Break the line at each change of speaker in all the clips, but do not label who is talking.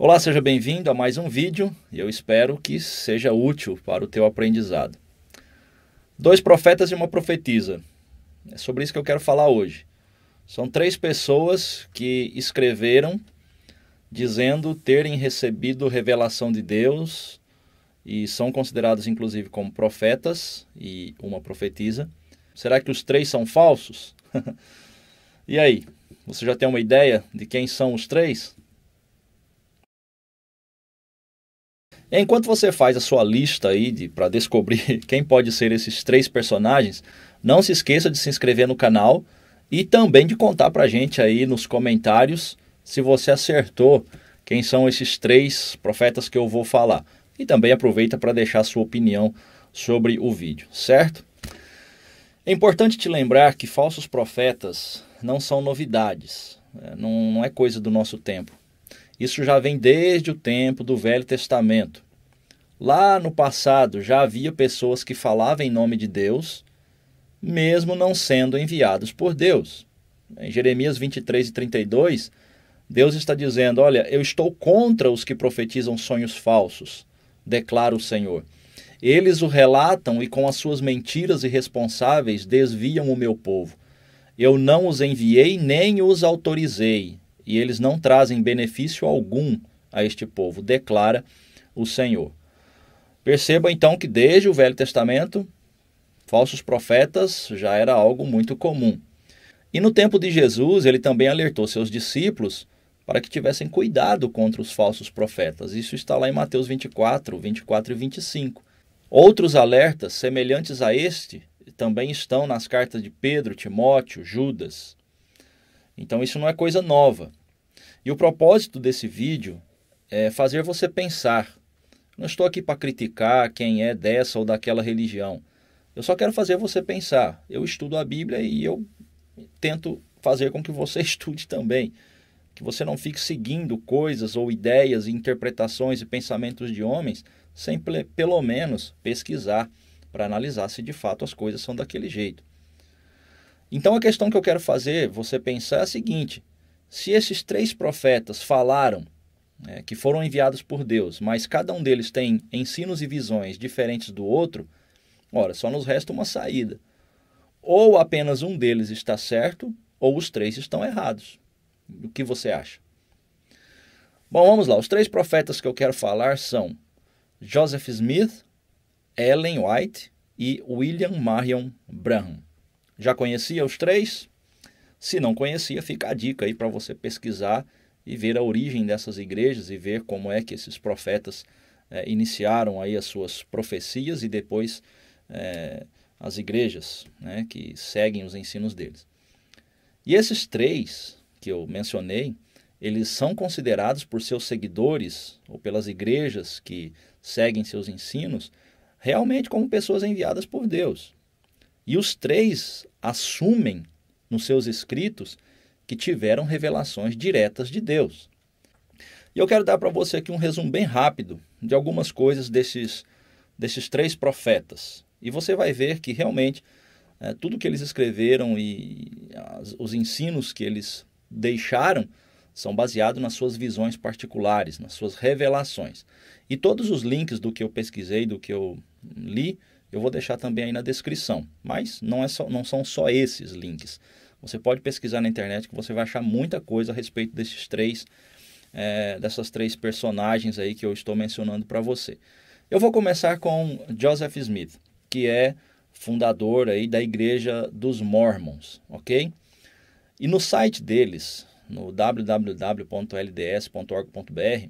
Olá, seja bem-vindo a mais um vídeo e eu espero que seja útil para o teu aprendizado. Dois profetas e uma profetisa. É sobre isso que eu quero falar hoje. São três pessoas que escreveram dizendo terem recebido revelação de Deus e são considerados inclusive como profetas e uma profetisa. Será que os três são falsos? e aí, você já tem uma ideia de quem são os três? Enquanto você faz a sua lista aí de, para descobrir quem pode ser esses três personagens, não se esqueça de se inscrever no canal e também de contar para a gente aí nos comentários se você acertou quem são esses três profetas que eu vou falar. E também aproveita para deixar sua opinião sobre o vídeo, certo? É importante te lembrar que falsos profetas não são novidades, né? não é coisa do nosso tempo. Isso já vem desde o tempo do Velho Testamento. Lá no passado já havia pessoas que falavam em nome de Deus, mesmo não sendo enviados por Deus. Em Jeremias 23 e 32, Deus está dizendo: Olha, eu estou contra os que profetizam sonhos falsos, declara o Senhor. Eles o relatam e com as suas mentiras irresponsáveis desviam o meu povo. Eu não os enviei nem os autorizei, e eles não trazem benefício algum a este povo, declara o Senhor. Perceba então que desde o Velho Testamento, falsos profetas já era algo muito comum. E no tempo de Jesus, ele também alertou seus discípulos para que tivessem cuidado contra os falsos profetas. Isso está lá em Mateus 24, 24 e 25. Outros alertas semelhantes a este também estão nas cartas de Pedro, Timóteo, Judas, então isso não é coisa nova. E o propósito desse vídeo é fazer você pensar. Não estou aqui para criticar quem é dessa ou daquela religião. Eu só quero fazer você pensar. Eu estudo a Bíblia e eu tento fazer com que você estude também. Que você não fique seguindo coisas ou ideias, interpretações e pensamentos de homens sem pelo menos pesquisar para analisar se de fato as coisas são daquele jeito. Então a questão que eu quero fazer você pensar é a seguinte: se esses três profetas falaram né, que foram enviados por Deus, mas cada um deles tem ensinos e visões diferentes do outro, ora, só nos resta uma saída. Ou apenas um deles está certo, ou os três estão errados. O que você acha? Bom, vamos lá. Os três profetas que eu quero falar são Joseph Smith, Ellen White e William Marion Branham. Já conhecia os três? Se não conhecia, fica a dica aí para você pesquisar e ver a origem dessas igrejas e ver como é que esses profetas é, iniciaram aí as suas profecias e depois é, as igrejas né, que seguem os ensinos deles. E esses três que eu mencionei, eles são considerados por seus seguidores ou pelas igrejas que seguem seus ensinos realmente como pessoas enviadas por Deus. E os três assumem nos seus escritos que tiveram revelações diretas de Deus. E eu quero dar para você aqui um resumo bem rápido de algumas coisas desses, desses três profetas. E você vai ver que realmente é, tudo que eles escreveram e as, os ensinos que eles deixaram são baseados nas suas visões particulares, nas suas revelações. E todos os links do que eu pesquisei, do que eu li, eu vou deixar também aí na descrição, mas não, é só, não são só esses links. Você pode pesquisar na internet que você vai achar muita coisa a respeito desses três, é, dessas três personagens aí que eu estou mencionando para você. Eu vou começar com Joseph Smith, que é fundador aí da Igreja dos Mormons, ok? E no site deles, no www.lds.org.br, é,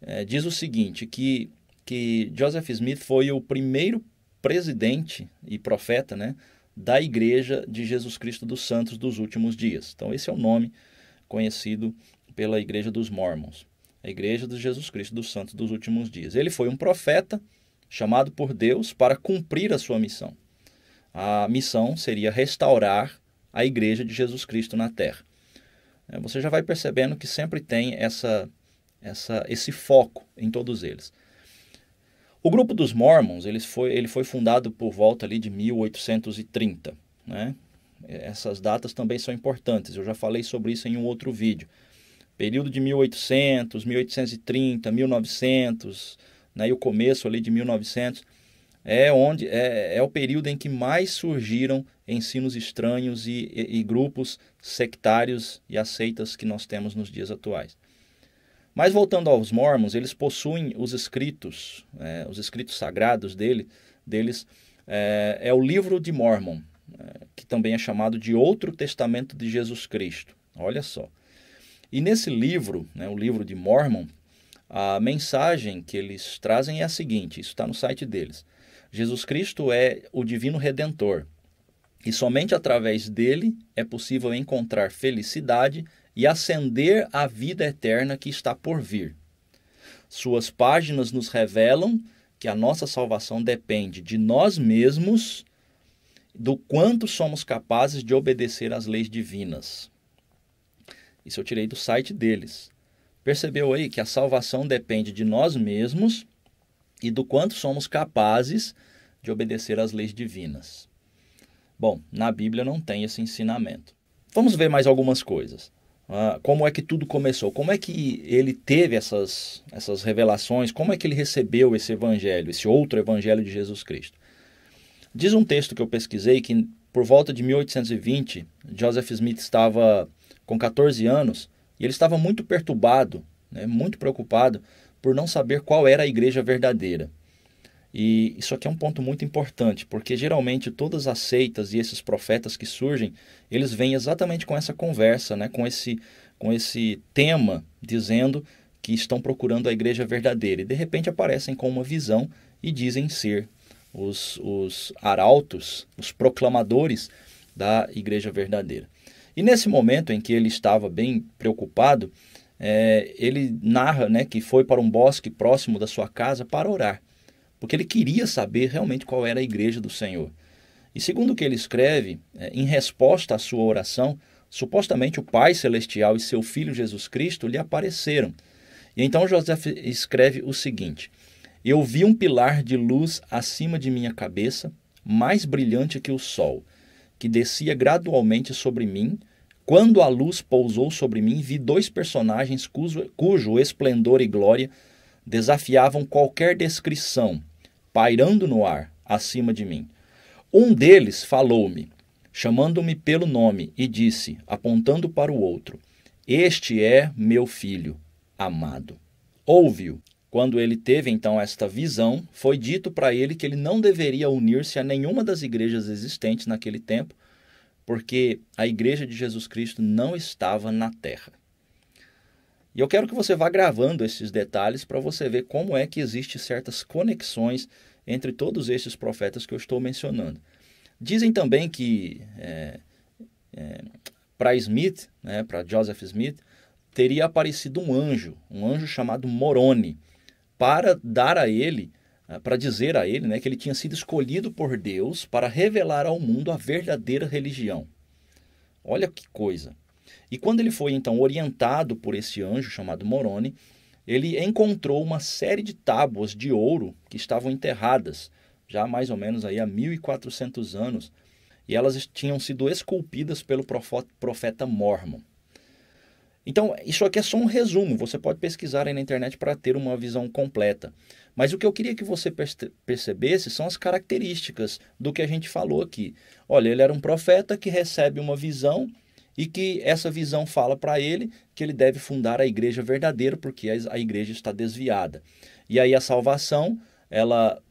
eh, diz o seguinte, que, que Joseph Smith foi o primeiro presidente e profeta né, da Igreja de Jesus Cristo dos Santos dos últimos dias. Então, esse é o nome conhecido pela Igreja dos Mormons, a Igreja de Jesus Cristo dos Santos dos últimos dias. Ele foi um profeta chamado por Deus para cumprir a sua missão. A missão seria restaurar a Igreja de Jesus Cristo na Terra. É, você já vai percebendo que sempre tem essa, essa, esse foco em todos eles. O grupo dos Mormons foi, ele foi fundado por volta ali de 1830. Né? Essas datas também são importantes, eu já falei sobre isso em um outro vídeo. Período de 1800, 1830, 1900 né? e o começo ali de 1900 é onde é, é o período em que mais surgiram ensinos estranhos e, e, e grupos sectários e aceitas que nós temos nos dias atuais. Mas voltando aos mormons, eles possuem os escritos, é, os escritos sagrados dele, deles, é, é o livro de Mormon, é, que também é chamado de Outro Testamento de Jesus Cristo. Olha só. E nesse livro, né, o livro de Mormon, a mensagem que eles trazem é a seguinte: isso está no site deles. Jesus Cristo é o divino redentor. E somente através dele é possível encontrar felicidade e ascender à vida eterna que está por vir. Suas páginas nos revelam que a nossa salvação depende de nós mesmos, do quanto somos capazes de obedecer às leis divinas. Isso eu tirei do site deles. Percebeu aí que a salvação depende de nós mesmos e do quanto somos capazes de obedecer às leis divinas. Bom, na Bíblia não tem esse ensinamento. Vamos ver mais algumas coisas. Ah, como é que tudo começou, como é que ele teve essas, essas revelações, como é que ele recebeu esse evangelho, esse outro evangelho de Jesus Cristo. Diz um texto que eu pesquisei que por volta de 1820, Joseph Smith estava com 14 anos e ele estava muito perturbado, né, muito preocupado por não saber qual era a igreja verdadeira. E isso aqui é um ponto muito importante, porque geralmente todas as seitas e esses profetas que surgem, eles vêm exatamente com essa conversa, né? com, esse, com esse tema, dizendo que estão procurando a igreja verdadeira. E de repente aparecem com uma visão e dizem ser os, os arautos, os proclamadores da igreja verdadeira. E nesse momento em que ele estava bem preocupado, é, ele narra né, que foi para um bosque próximo da sua casa para orar porque ele queria saber realmente qual era a igreja do Senhor. E segundo o que ele escreve, é, em resposta à sua oração, supostamente o Pai Celestial e seu Filho Jesus Cristo lhe apareceram. E então José escreve o seguinte: Eu vi um pilar de luz acima de minha cabeça, mais brilhante que o sol, que descia gradualmente sobre mim. Quando a luz pousou sobre mim, vi dois personagens cujo, cujo esplendor e glória desafiavam qualquer descrição pairando no ar, acima de mim. Um deles falou-me, chamando-me pelo nome, e disse, apontando para o outro: Este é meu filho, amado. Ouve-o. Quando ele teve então esta visão, foi dito para ele que ele não deveria unir-se a nenhuma das igrejas existentes naquele tempo, porque a igreja de Jesus Cristo não estava na terra. E eu quero que você vá gravando esses detalhes para você ver como é que existem certas conexões entre todos esses profetas que eu estou mencionando. Dizem também que é, é, para Smith, né, para Joseph Smith, teria aparecido um anjo, um anjo chamado Moroni, para dar a ele, é, para dizer a ele né, que ele tinha sido escolhido por Deus para revelar ao mundo a verdadeira religião. Olha que coisa! E quando ele foi então orientado por esse anjo chamado Moroni, ele encontrou uma série de tábuas de ouro que estavam enterradas, já mais ou menos aí há 1400 anos, e elas tinham sido esculpidas pelo profeta Mormon. Então, isso aqui é só um resumo, você pode pesquisar aí na internet para ter uma visão completa. Mas o que eu queria que você percebesse são as características do que a gente falou aqui. Olha, ele era um profeta que recebe uma visão e que essa visão fala para ele que ele deve fundar a igreja verdadeira porque a igreja está desviada. E aí a salvação, ela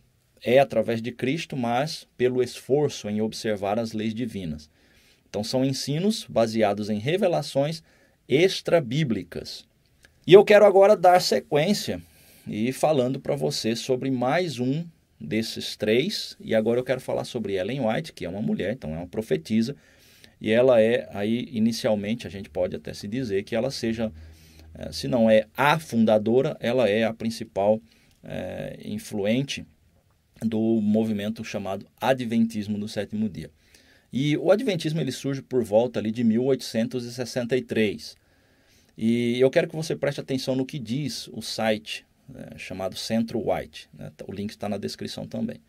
é através de Cristo, mas pelo esforço em observar as leis divinas. Então são ensinos baseados em revelações extrabíblicas E eu quero agora dar sequência e falando para você sobre mais um desses três, e agora eu quero falar sobre Ellen White, que é uma mulher, então é uma profetisa, e ela é, aí inicialmente a gente pode até se dizer que ela seja, eh, se não é a fundadora, ela é a principal é, influente do movimento chamado Adventismo do Sétimo Dia. E o Adventismo ele surge por volta ali de 1863. E eu quero que você preste atenção no que diz o site eh, chamado Centro White. Né? O link está na descrição também.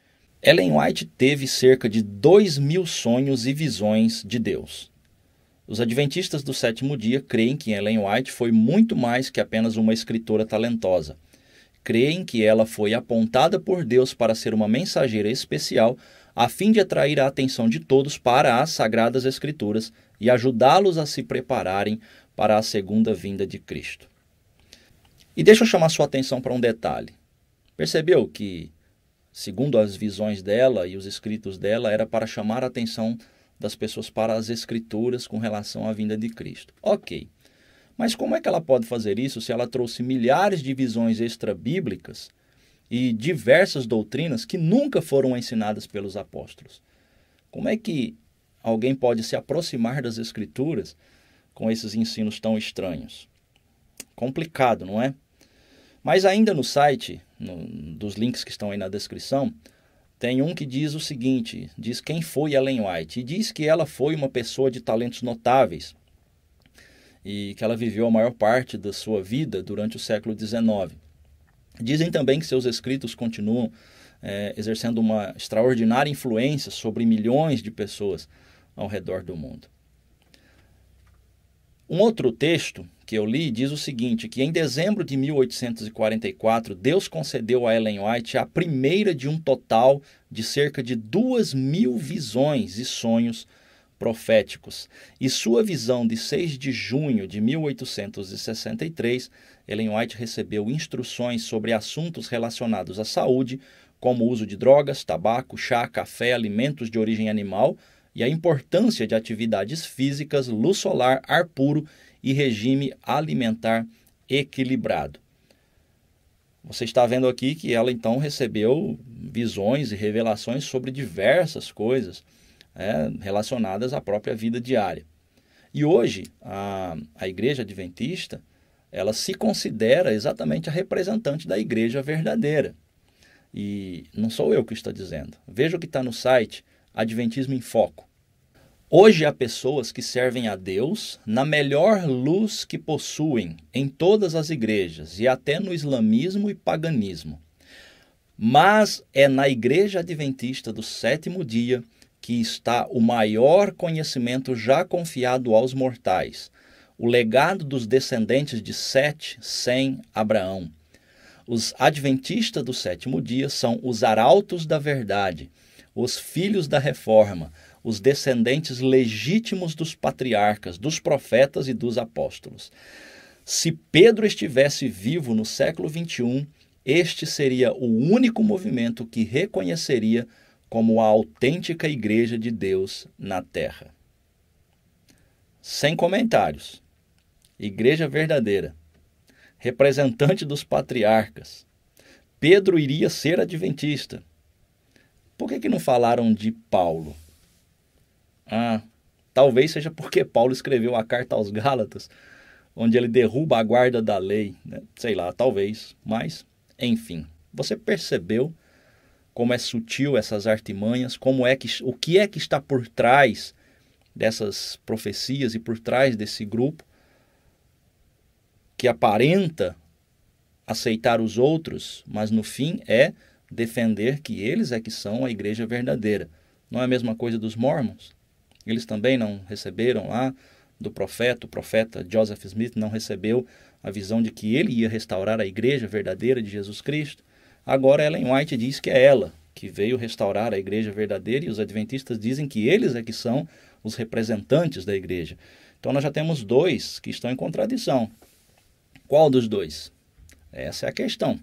Ellen White teve cerca de dois mil sonhos e visões de Deus. Os adventistas do sétimo dia creem que Ellen White foi muito mais que apenas uma escritora talentosa. Creem que ela foi apontada por Deus para ser uma mensageira especial a fim de atrair a atenção de todos para as Sagradas Escrituras e ajudá-los a se prepararem para a segunda vinda de Cristo. E deixa eu chamar sua atenção para um detalhe. Percebeu que segundo as visões dela e os escritos dela, era para chamar a atenção das pessoas para as escrituras com relação à vinda de Cristo. Ok. Mas como é que ela pode fazer isso se ela trouxe milhares de visões extrabíblicas e diversas doutrinas que nunca foram ensinadas pelos apóstolos? Como é que alguém pode se aproximar das escrituras com esses ensinos tão estranhos? Complicado, não é? Mas ainda no site, no, dos links que estão aí na descrição, tem um que diz o seguinte: diz quem foi Ellen White. E diz que ela foi uma pessoa de talentos notáveis e que ela viveu a maior parte da sua vida durante o século XIX. Dizem também que seus escritos continuam é, exercendo uma extraordinária influência sobre milhões de pessoas ao redor do mundo. Um outro texto que eu li diz o seguinte, que em dezembro de 1844, Deus concedeu a Ellen White a primeira de um total de cerca de duas mil visões e sonhos proféticos. E sua visão de 6 de junho de 1863, Ellen White recebeu instruções sobre assuntos relacionados à saúde, como o uso de drogas, tabaco, chá, café, alimentos de origem animal e a importância de atividades físicas, luz solar, ar puro e regime alimentar equilibrado. Você está vendo aqui que ela então recebeu visões e revelações sobre diversas coisas é, relacionadas à própria vida diária. E hoje a, a Igreja Adventista ela se considera exatamente a representante da Igreja verdadeira. E não sou eu que estou dizendo. Veja o que está no site Adventismo em Foco. Hoje há pessoas que servem a Deus na melhor luz que possuem em todas as igrejas e até no islamismo e paganismo. Mas é na Igreja Adventista do sétimo dia que está o maior conhecimento já confiado aos mortais, o legado dos descendentes de Sete, Sem, Abraão. Os Adventistas do sétimo dia são os arautos da verdade, os filhos da reforma os descendentes legítimos dos patriarcas, dos profetas e dos apóstolos. Se Pedro estivesse vivo no século XXI, este seria o único movimento que reconheceria como a autêntica Igreja de Deus na Terra. Sem comentários. Igreja verdadeira. Representante dos patriarcas. Pedro iria ser adventista. Por que, que não falaram de Paulo? Ah, talvez seja porque Paulo escreveu a carta aos Gálatas, onde ele derruba a guarda da lei. Né? Sei lá, talvez. Mas, enfim, você percebeu como é sutil essas artimanhas, como é que o que é que está por trás dessas profecias e por trás desse grupo que aparenta aceitar os outros, mas no fim é defender que eles é que são a igreja verdadeira. Não é a mesma coisa dos mormons? Eles também não receberam lá do profeta, o profeta Joseph Smith não recebeu a visão de que ele ia restaurar a igreja verdadeira de Jesus Cristo. Agora Ellen White diz que é ela que veio restaurar a igreja verdadeira e os adventistas dizem que eles é que são os representantes da igreja. Então nós já temos dois que estão em contradição. Qual dos dois? Essa é a questão.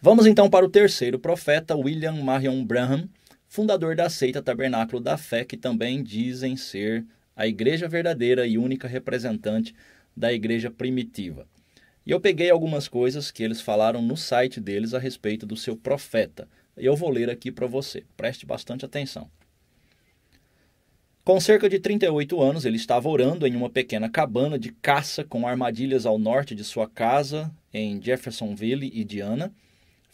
Vamos então para o terceiro profeta, William Marion Branham, fundador da seita Tabernáculo da Fé, que também dizem ser a igreja verdadeira e única representante da igreja primitiva. E eu peguei algumas coisas que eles falaram no site deles a respeito do seu profeta. E eu vou ler aqui para você. Preste bastante atenção. Com cerca de 38 anos, ele estava orando em uma pequena cabana de caça com armadilhas ao norte de sua casa, em Jeffersonville, Indiana.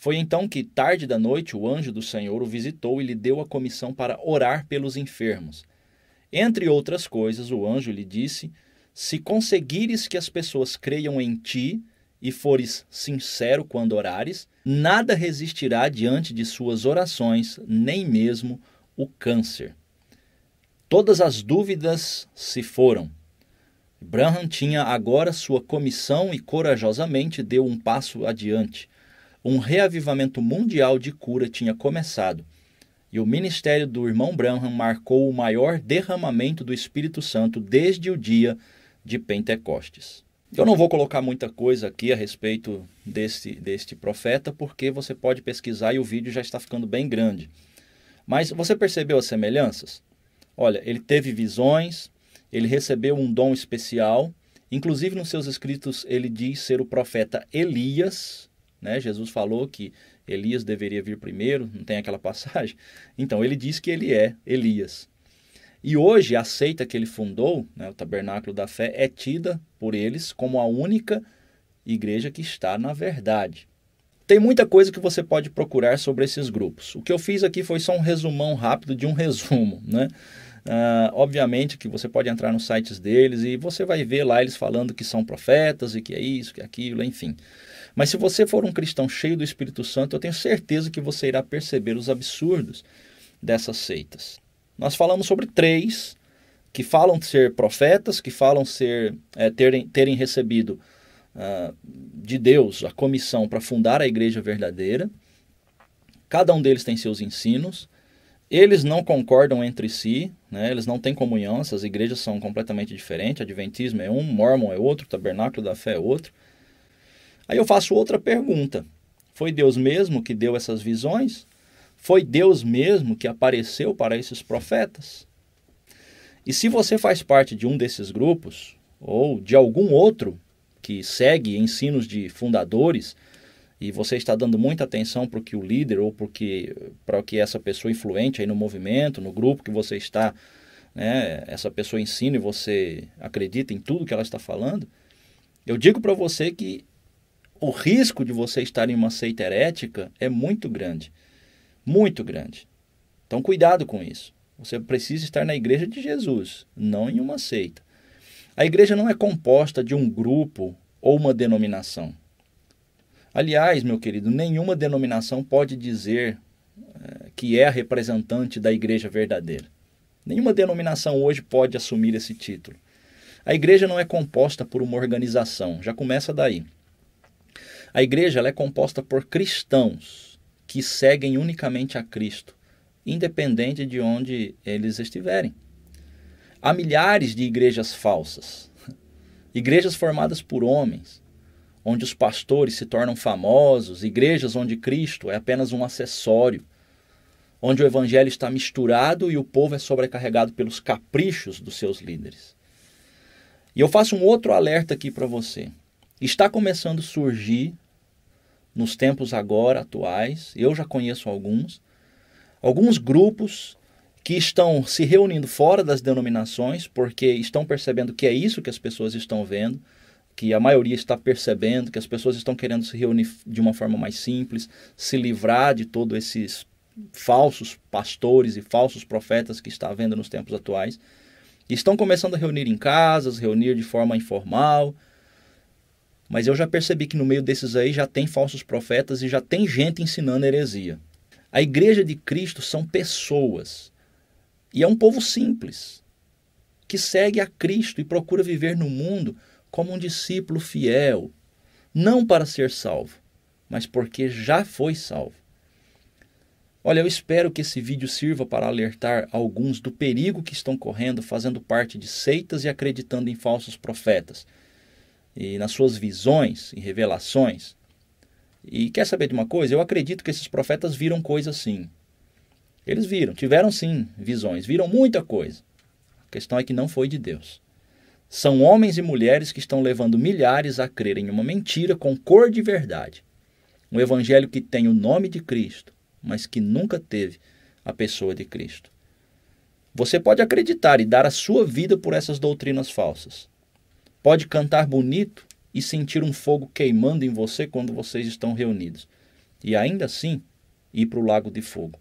Foi então que, tarde da noite, o anjo do Senhor o visitou e lhe deu a comissão para orar pelos enfermos. Entre outras coisas, o anjo lhe disse: Se conseguires que as pessoas creiam em ti e fores sincero quando orares, nada resistirá diante de suas orações, nem mesmo o câncer. Todas as dúvidas se foram. Branham tinha agora sua comissão e corajosamente deu um passo adiante um reavivamento mundial de cura tinha começado, e o ministério do irmão Branham marcou o maior derramamento do Espírito Santo desde o dia de Pentecostes. Eu não vou colocar muita coisa aqui a respeito deste, deste profeta, porque você pode pesquisar e o vídeo já está ficando bem grande. Mas você percebeu as semelhanças? Olha, ele teve visões, ele recebeu um dom especial, inclusive nos seus escritos ele diz ser o profeta Elias, né? Jesus falou que Elias deveria vir primeiro, não tem aquela passagem? Então, ele diz que ele é Elias. E hoje, a seita que ele fundou, né, o Tabernáculo da Fé, é tida por eles como a única igreja que está na verdade. Tem muita coisa que você pode procurar sobre esses grupos. O que eu fiz aqui foi só um resumão rápido de um resumo. Né? Uh, obviamente que você pode entrar nos sites deles e você vai ver lá eles falando que são profetas e que é isso, que é aquilo, enfim. Mas se você for um cristão cheio do Espírito Santo, eu tenho certeza que você irá perceber os absurdos dessas seitas. Nós falamos sobre três que falam ser profetas, que falam ser é, terem, terem recebido uh, de Deus a comissão para fundar a igreja verdadeira. Cada um deles tem seus ensinos. Eles não concordam entre si, né? eles não têm comunhão, essas igrejas são completamente diferentes. Adventismo é um, Mormon é outro, Tabernáculo da Fé é outro. Aí eu faço outra pergunta: Foi Deus mesmo que deu essas visões? Foi Deus mesmo que apareceu para esses profetas? E se você faz parte de um desses grupos, ou de algum outro que segue ensinos de fundadores, e você está dando muita atenção para o que o líder ou para o que essa pessoa influente aí no movimento, no grupo que você está, né, essa pessoa ensina e você acredita em tudo que ela está falando, eu digo para você que o risco de você estar em uma seita herética é muito grande. Muito grande. Então, cuidado com isso. Você precisa estar na igreja de Jesus, não em uma seita. A igreja não é composta de um grupo ou uma denominação. Aliás, meu querido, nenhuma denominação pode dizer eh, que é a representante da igreja verdadeira. Nenhuma denominação hoje pode assumir esse título. A igreja não é composta por uma organização, já começa daí. A igreja é composta por cristãos que seguem unicamente a Cristo, independente de onde eles estiverem. Há milhares de igrejas falsas, igrejas formadas por homens, onde os pastores se tornam famosos, igrejas onde Cristo é apenas um acessório, onde o evangelho está misturado e o povo é sobrecarregado pelos caprichos dos seus líderes. E eu faço um outro alerta aqui para você. Está começando a surgir nos tempos agora atuais, eu já conheço alguns, alguns grupos que estão se reunindo fora das denominações, porque estão percebendo que é isso que as pessoas estão vendo que a maioria está percebendo, que as pessoas estão querendo se reunir de uma forma mais simples, se livrar de todos esses falsos pastores e falsos profetas que está havendo nos tempos atuais. Estão começando a reunir em casas, reunir de forma informal. Mas eu já percebi que no meio desses aí já tem falsos profetas e já tem gente ensinando heresia. A igreja de Cristo são pessoas. E é um povo simples que segue a Cristo e procura viver no mundo como um discípulo fiel, não para ser salvo, mas porque já foi salvo. Olha, eu espero que esse vídeo sirva para alertar alguns do perigo que estão correndo fazendo parte de seitas e acreditando em falsos profetas e nas suas visões e revelações. E quer saber de uma coisa? Eu acredito que esses profetas viram coisa sim. Eles viram, tiveram sim visões, viram muita coisa. A questão é que não foi de Deus. São homens e mulheres que estão levando milhares a crerem em uma mentira com cor de verdade. Um evangelho que tem o nome de Cristo, mas que nunca teve a pessoa de Cristo. Você pode acreditar e dar a sua vida por essas doutrinas falsas. Pode cantar bonito e sentir um fogo queimando em você quando vocês estão reunidos. E ainda assim, ir para o lago de fogo.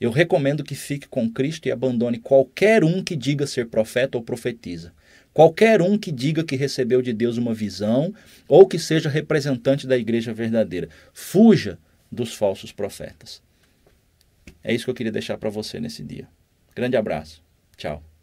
Eu recomendo que fique com Cristo e abandone qualquer um que diga ser profeta ou profetiza Qualquer um que diga que recebeu de Deus uma visão ou que seja representante da igreja verdadeira, fuja dos falsos profetas. É isso que eu queria deixar para você nesse dia. Grande abraço. Tchau.